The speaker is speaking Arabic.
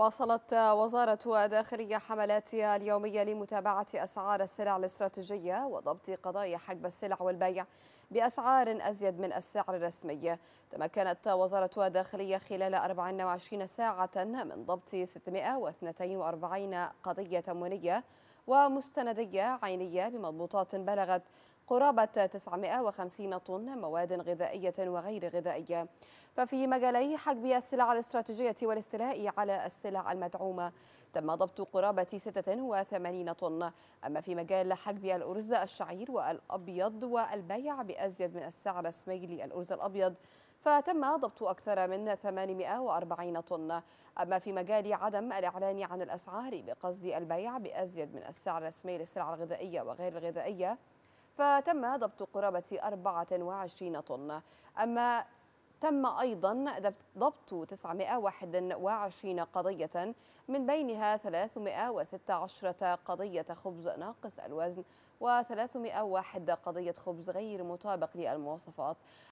واصلت وزارة الداخلية حملاتها اليومية لمتابعة أسعار السلع الاستراتيجية وضبط قضايا حجب السلع والبيع بأسعار أزيد من السعر الرسمي تمكنت وزارة الداخلية خلال 24 ساعة من ضبط 642 قضية تموينية ومستندية عينية بمضبوطات بلغت قرابة 950 طن مواد غذائية وغير غذائية ففي مجالي حجب السلع الاستراتيجية والاستيلاء على السلع المدعومة تم ضبط قرابة 86 طن أما في مجال حجب الأرز الشعير والأبيض والبيع بأزيد من السعر الرسمي للأرز الأبيض فتم ضبط أكثر من 840 طن أما في مجال عدم الإعلان عن الأسعار بقصد البيع بأزيد من السعر الرسمي للسلع الغذائية وغير الغذائية فتم ضبط قرابة 24 طن أما تم أيضا ضبط 921 قضية من بينها 316 قضية خبز ناقص الوزن و301 قضية خبز غير مطابق للمواصفات